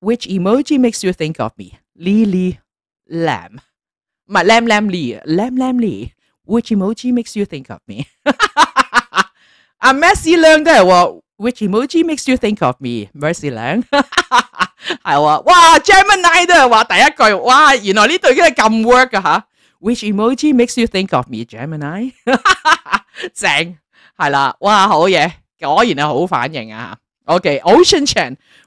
Which emoji makes you think of me? Lee Lee Lamb. My Lamb Lamb Lee. Lamb Lamb Lee. Which emoji makes you think of me? 阿 Mercy Which emoji makes you think of me, me？Mercy 靚係喎，哇 Gemini 都係話第一句，哇原來呢對真係咁 work 噶吓。Which uh-huh. emoji makes you think of Okay, 正係啦，哇好嘢，果然係好反應啊。OK，Ocean Chan。